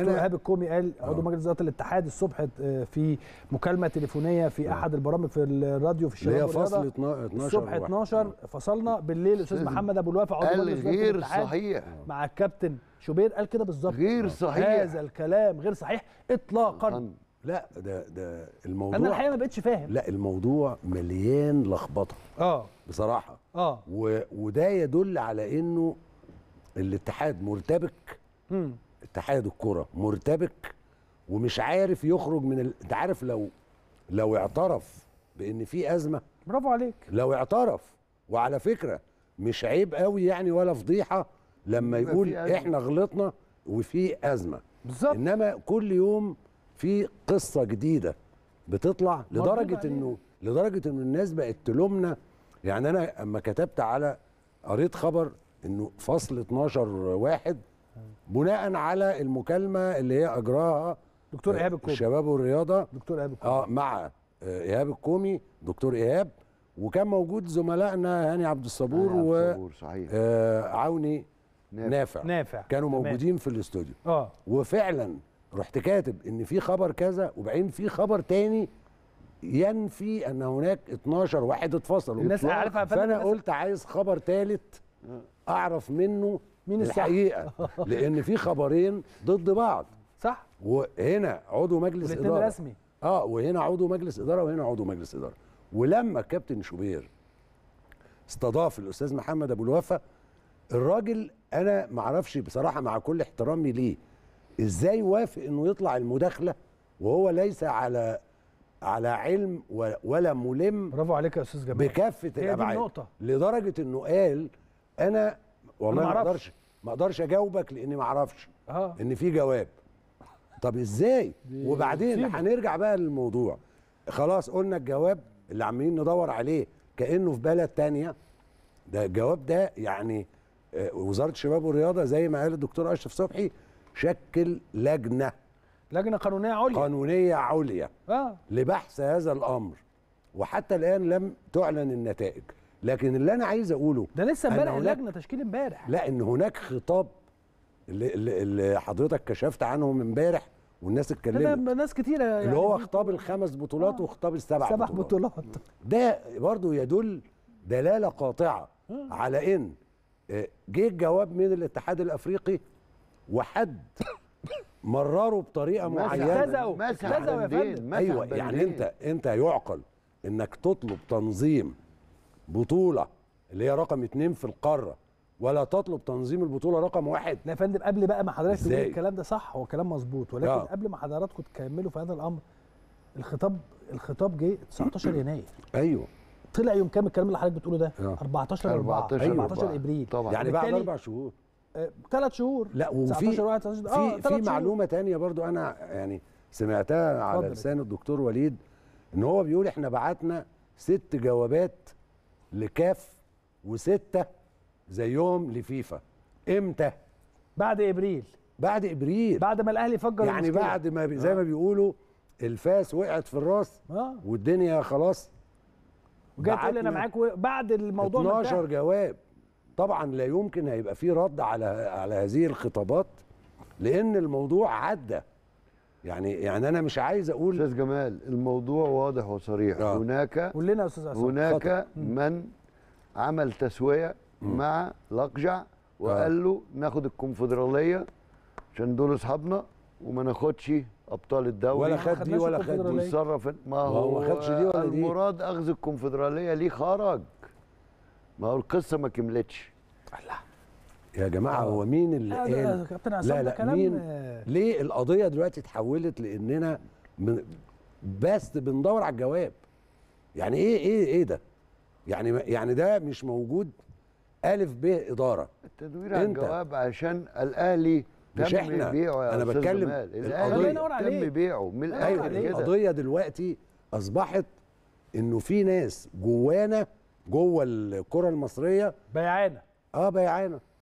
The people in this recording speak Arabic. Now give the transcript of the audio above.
انا ايهاب الكومي قال آه. عضو مجلس اداره الاتحاد الصبح آه، في مكالمه تليفونيه في آه. احد البرامج في الراديو في الشباب هي فصل 12 الصبح 12 فصلنا بالليل الاستاذ محمد ابو الوفا عضو مجلس اداره غير صحيح مع الكابتن شوبير قال كده بالظبط غير صحيح هذا الكلام غير صحيح اطلاقا لا ده ده الموضوع انا الحقيقه ما بقتش فاهم لا الموضوع مليان لخبطه اه بصراحه اه وده يدل على انه الاتحاد مرتبك اتحاد الكره مرتبك ومش عارف يخرج من ال... انت عارف لو لو اعترف بان في ازمه برافو عليك لو اعترف وعلى فكره مش عيب قوي يعني ولا فضيحه لما يقول احنا غلطنا وفي ازمه بالظبط انما كل يوم في قصه جديده بتطلع لدرجه انه لدرجه انه الناس بقت تلومنا يعني انا اما كتبت على قريت خبر انه فصل 12 واحد بناء على المكالمه اللي هي اجراها دكتور ايهاب الكومي الشباب والرياضه دكتور ايهاب الكومي اه مع آه، ايهاب الكومي دكتور ايهاب وكان موجود زملائنا هاني عبد الصبور و صحيح. آه عوني نافع. نافع نافع كانوا موجودين نافع. في الاستوديو اه وفعلا رحت كاتب ان في خبر كذا وبعدين في خبر تاني ينفي ان هناك 12 واحد اتفصلوا الناس عارفها فانا قلت عايز خبر ثالث آه. اعرف منه مين الحقيقه لان في خبرين ضد بعض صح وهنا عضو مجلس اداره رسمي اه وهنا عضو مجلس اداره وهنا عضو مجلس اداره ولما الكابتن شوبير استضاف الاستاذ محمد ابو الوفا الراجل انا ما اعرفش بصراحه مع كل احترامي ليه ازاي وافق انه يطلع المداخله وهو ليس على على علم ولا ملم برافو عليك يا استاذ جمال بكافه الابعاد النقطه لدرجه انه قال انا والله ما اقدرش ما اقدرش اجاوبك لاني ما اعرفش آه. ان في جواب طب ازاي وبعدين هنرجع بقى للموضوع خلاص قلنا الجواب اللي عمالين ندور عليه كانه في بلد تانية ده الجواب ده يعني آه، وزاره الشباب والرياضه زي ما قال الدكتور اشرف صبحي شكل لجنه لجنه قانونيه عليا قانونيه عليا آه. لبحث هذا الامر وحتى الان لم تعلن النتائج لكن اللي انا عايز اقوله ده لسه امبارح اللجنه تشكيل امبارح لا ان هناك خطاب اللي, اللي حضرتك كشفت عنه امبارح والناس اتكلمت ناس كتيره يعني اللي هو خطاب الخمس بطولات آه وخطاب السبع سبع بطولات, بطولات. ده برضو يدل دلاله قاطعه آه. على ان آه، جه الجواب من الاتحاد الافريقي وحد مرره بطريقه معينه لزقوا لزقوا ايوه يعني انت انت يعقل انك تطلب تنظيم بطوله اللي هي رقم اتنين في القاره ولا تطلب تنظيم البطوله رقم واحد لا يا فندم قبل بقى ما حضرتك تقول الكلام ده صح هو كلام مظبوط ولكن آه. قبل ما حضراتكم تكملوا في هذا الامر الخطاب الخطاب جه 19 يناير ايوه طلع يوم كام الكلام اللي حضرتك بتقوله ده؟ 14 14 أيوة 14 ابريل طبعا يعني بعد اربع شهور ثلاث آه، شهور لا وفي في آه في معلومه ثانيه برضو انا يعني سمعتها على لسان الدكتور وليد ان هو بيقول احنا بعتنا ست جوابات لكاف وستة زيهم لفيفا امتى بعد ابريل بعد ابريل بعد ما الاهلي فجر يعني المشكلة. بعد ما زي آه. ما بيقولوا الفاس وقعت في الراس آه. والدنيا خلاص وجاي تقول انا معاك بعد الموضوع 12 ده. جواب طبعا لا يمكن هيبقى في رد على على هذه الخطابات لان الموضوع عدى يعني يعني انا مش عايز اقول استاذ جمال الموضوع واضح وصريح آه. هناك قول يا استاذ هناك خطأ. من عمل تسويه مع لقجع وقال آه. له ناخد الكونفدراليه عشان دول اصحابنا وما ناخدش ابطال الدوري ولا خد دي ولا خد دي وتصرف ما هو ما خدش دي ولا دي المراد اخذ الكونفدراليه ليه خرج ما هو القصه ما كملتش الله يا جماعه آه. هو مين اللي آه، قال لا كابتن عصام لا لا مين آه. ليه القضيه دلوقتي اتحولت لاننا من بس بندور على الجواب يعني ايه ايه ايه ده يعني يعني ده مش موجود الف ب اداره التدوير على الجواب عشان الاهلي مش احنا بيعه انا بتكلم الاهلي تم بيعه من الاهلي كده القضيه دلوقتي اصبحت انه في ناس جوانا جوه الكره المصريه بيعانا اه بيعانا